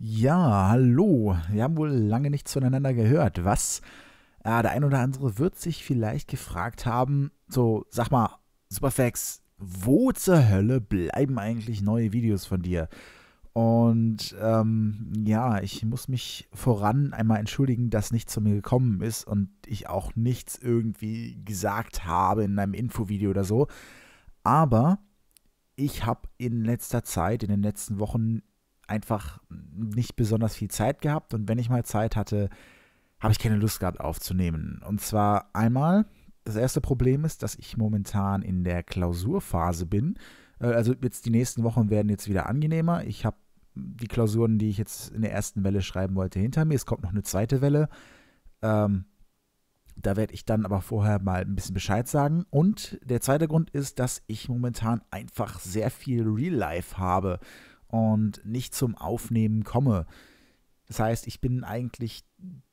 Ja, hallo. Wir haben wohl lange nichts voneinander gehört. Was? Äh, der ein oder andere wird sich vielleicht gefragt haben, so, sag mal, Superfax, wo zur Hölle bleiben eigentlich neue Videos von dir? Und ähm, ja, ich muss mich voran einmal entschuldigen, dass nichts zu mir gekommen ist und ich auch nichts irgendwie gesagt habe in einem Infovideo oder so. Aber ich habe in letzter Zeit, in den letzten Wochen einfach nicht besonders viel Zeit gehabt und wenn ich mal Zeit hatte, habe ich keine Lust gehabt aufzunehmen. Und zwar einmal, das erste Problem ist, dass ich momentan in der Klausurphase bin. Äh, also jetzt die nächsten Wochen werden jetzt wieder angenehmer. Ich habe die Klausuren, die ich jetzt in der ersten Welle schreiben wollte, hinter mir. Es kommt noch eine zweite Welle. Ähm, da werde ich dann aber vorher mal ein bisschen Bescheid sagen. Und der zweite Grund ist, dass ich momentan einfach sehr viel Real Life habe und nicht zum Aufnehmen komme. Das heißt, ich bin eigentlich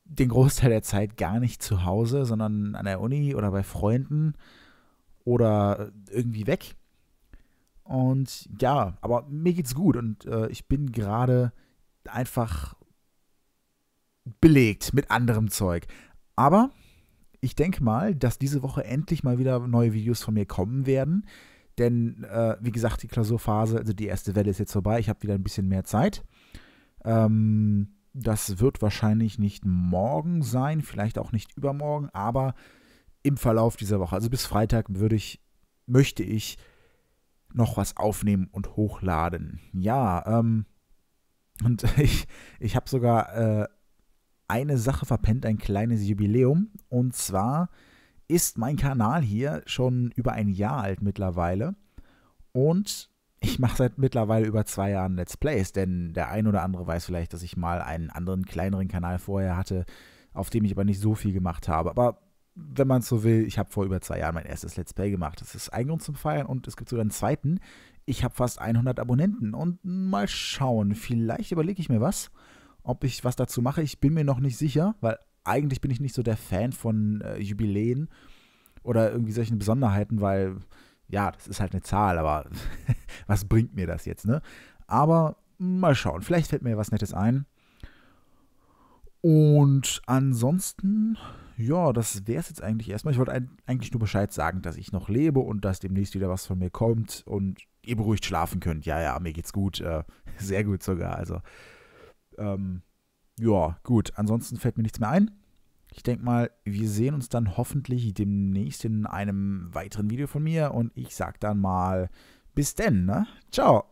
den Großteil der Zeit gar nicht zu Hause, sondern an der Uni oder bei Freunden oder irgendwie weg. Und ja, aber mir geht's gut und äh, ich bin gerade einfach belegt mit anderem Zeug. Aber ich denke mal, dass diese Woche endlich mal wieder neue Videos von mir kommen werden. Denn, äh, wie gesagt, die Klausurphase, also die erste Welle ist jetzt vorbei. Ich habe wieder ein bisschen mehr Zeit. Ähm, das wird wahrscheinlich nicht morgen sein, vielleicht auch nicht übermorgen, aber im Verlauf dieser Woche, also bis Freitag, würde ich, möchte ich noch was aufnehmen und hochladen. Ja, ähm, und ich, ich habe sogar äh, eine Sache verpennt, ein kleines Jubiläum. Und zwar ist mein Kanal hier schon über ein Jahr alt mittlerweile. Und ich mache seit mittlerweile über zwei Jahren Let's Plays, denn der ein oder andere weiß vielleicht, dass ich mal einen anderen, kleineren Kanal vorher hatte, auf dem ich aber nicht so viel gemacht habe. Aber wenn man es so will, ich habe vor über zwei Jahren mein erstes Let's Play gemacht. Das ist ein Grund zum Feiern und es gibt sogar einen zweiten. Ich habe fast 100 Abonnenten und mal schauen, vielleicht überlege ich mir was, ob ich was dazu mache. Ich bin mir noch nicht sicher, weil eigentlich bin ich nicht so der Fan von äh, Jubiläen oder irgendwie solchen Besonderheiten, weil ja, das ist halt eine Zahl, aber was bringt mir das jetzt, ne? Aber mal schauen, vielleicht fällt mir was Nettes ein. Und ansonsten, ja, das wäre es jetzt eigentlich erstmal. Ich wollte eigentlich nur Bescheid sagen, dass ich noch lebe und dass demnächst wieder was von mir kommt und ihr beruhigt schlafen könnt. Ja, ja, mir geht's gut. Äh, sehr gut sogar. Also, ähm, ja, gut, ansonsten fällt mir nichts mehr ein. Ich denke mal, wir sehen uns dann hoffentlich demnächst in einem weiteren Video von mir und ich sag dann mal bis denn, ne? Ciao.